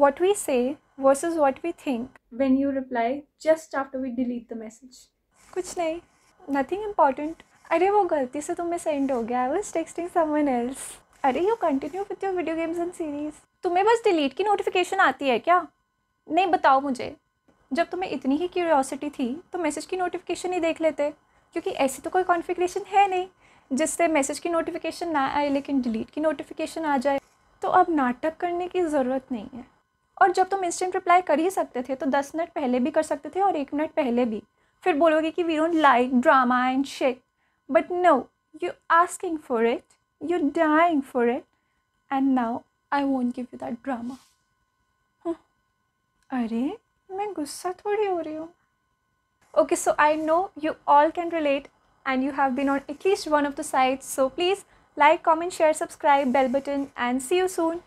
what we say versus what we think. When you reply just after we delete the message. कुछ नहीं nothing important. अरे वो गलती से तुम्हें सेंड हो गया I was texting someone else अरे you continue with your video games and series तुम्हें बस डिलीट की नोटिफिकेशन आती है क्या नहीं बताओ मुझे जब तुम्हें इतनी ही क्यूरियोसिटी थी तो मैसेज की नोटिफिकेशन ही देख लेते क्योंकि ऐसी तो कोई कॉन्फ़िगरेशन है नहीं जिससे मैसेज की नोटिफिकेशन ना आए लेकिन डिलीट की नोटिफिकेशन आ जाए तो अब नाटक करने की ज़रूरत नहीं है और जब तुम इंस्टेंट रिप्लाई कर ही सकते थे तो दस मिनट पहले भी कर सकते थे और एक मिनट पहले भी फिर बोलोगे कि we don't like drama and shake but no you asking for it you dying for it and now I won't give you that drama अरे मैं गुस्सा थोड़ी हो रही हूँ okay so I know you all can relate and you have been on at least one of the side so please like comment share subscribe bell button and see you soon